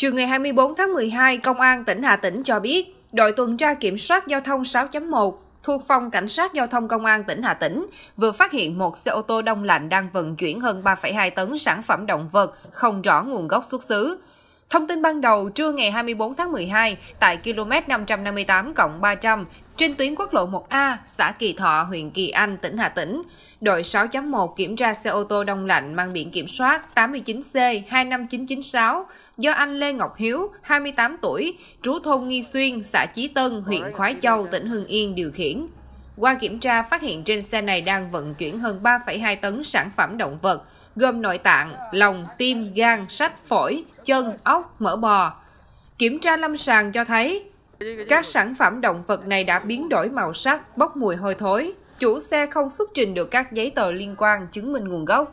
Chiều ngày 24 tháng 12, Công an tỉnh Hà Tĩnh cho biết, đội tuần tra kiểm soát giao thông 6.1 thuộc Phòng Cảnh sát Giao thông Công an tỉnh Hà Tĩnh vừa phát hiện một xe ô tô đông lạnh đang vận chuyển hơn 3,2 tấn sản phẩm động vật không rõ nguồn gốc xuất xứ. Thông tin ban đầu, trưa ngày 24 tháng 12, tại km 558 300 trên tuyến quốc lộ 1A, xã Kỳ Thọ, huyện Kỳ Anh, tỉnh Hà Tĩnh. Đội 6.1 kiểm tra xe ô tô đông lạnh mang biển kiểm soát 89C25996 do anh Lê Ngọc Hiếu, 28 tuổi, trú thôn Nghi Xuyên, xã Chí Tân, huyện Khói Châu, tỉnh à. Hưng Yên điều khiển. Qua kiểm tra phát hiện trên xe này đang vận chuyển hơn 3,2 tấn sản phẩm động vật, gồm nội tạng, lòng, tim, gan, sách, phổi, chân, ốc, mỡ bò. Kiểm tra lâm sàng cho thấy các sản phẩm động vật này đã biến đổi màu sắc, bốc mùi hôi thối. Chủ xe không xuất trình được các giấy tờ liên quan chứng minh nguồn gốc.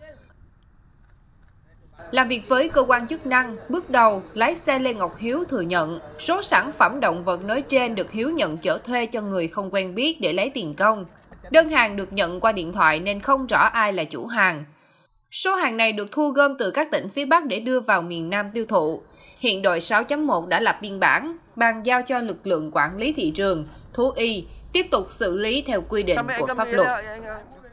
Làm việc với cơ quan chức năng, bước đầu, lái xe Lê Ngọc Hiếu thừa nhận số sản phẩm động vật nói trên được Hiếu nhận chở thuê cho người không quen biết để lấy tiền công. Đơn hàng được nhận qua điện thoại nên không rõ ai là chủ hàng. Số hàng này được thu gom từ các tỉnh phía Bắc để đưa vào miền Nam tiêu thụ. Hiện đội 6.1 đã lập biên bản, bàn giao cho lực lượng quản lý thị trường, thú y, tiếp tục xử lý theo quy định của pháp luật. Dạ, dạ, dạ.